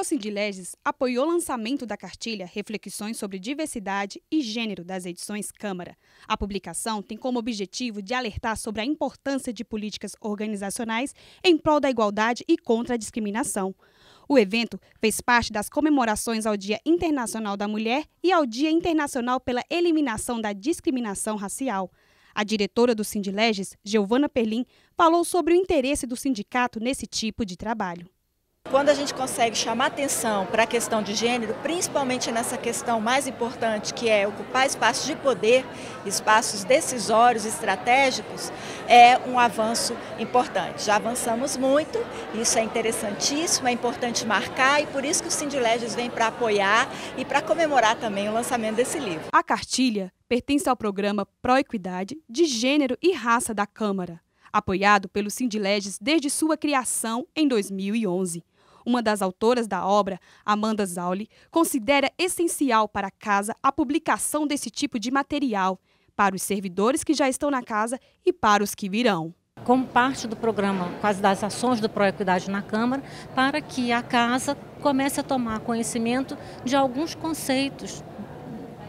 O Sindileges apoiou o lançamento da cartilha Reflexões sobre Diversidade e Gênero das edições Câmara. A publicação tem como objetivo de alertar sobre a importância de políticas organizacionais em prol da igualdade e contra a discriminação. O evento fez parte das comemorações ao Dia Internacional da Mulher e ao Dia Internacional pela Eliminação da Discriminação Racial. A diretora do Sindileges, Giovana Perlim, falou sobre o interesse do sindicato nesse tipo de trabalho quando a gente consegue chamar atenção para a questão de gênero, principalmente nessa questão mais importante que é ocupar espaços de poder, espaços decisórios, estratégicos, é um avanço importante. Já avançamos muito, isso é interessantíssimo, é importante marcar e por isso que o Sindileges vem para apoiar e para comemorar também o lançamento desse livro. A cartilha pertence ao programa Proequidade de Gênero e Raça da Câmara, apoiado pelo Sindileges desde sua criação em 2011. Uma das autoras da obra, Amanda Zauli, considera essencial para a casa a publicação desse tipo de material para os servidores que já estão na casa e para os que virão como parte do programa, quase das ações do Proequidade na Câmara, para que a casa comece a tomar conhecimento de alguns conceitos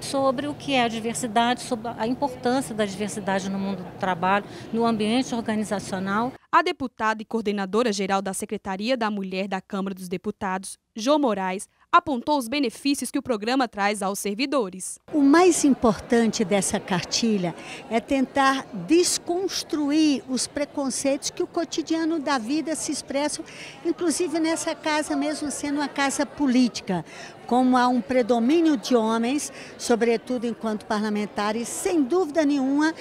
sobre o que é a diversidade, sobre a importância da diversidade no mundo do trabalho, no ambiente organizacional. A deputada e coordenadora geral da Secretaria da Mulher da Câmara dos Deputados, João Moraes, apontou os benefícios que o programa traz aos servidores. O mais importante dessa cartilha é tentar desconstruir os preconceitos que o cotidiano da vida se expressa, inclusive nessa casa, mesmo sendo uma casa política, como há um predomínio de homens, sobretudo enquanto parlamentares, sem dúvida nenhuma,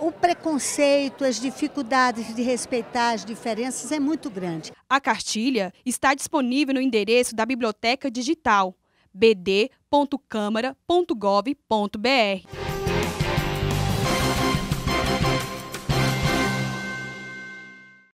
o preconceito, as dificuldades de respeitar as diferenças é muito grande. A cartilha está disponível no endereço da Biblioteca Digital bd.câmara.gov.br.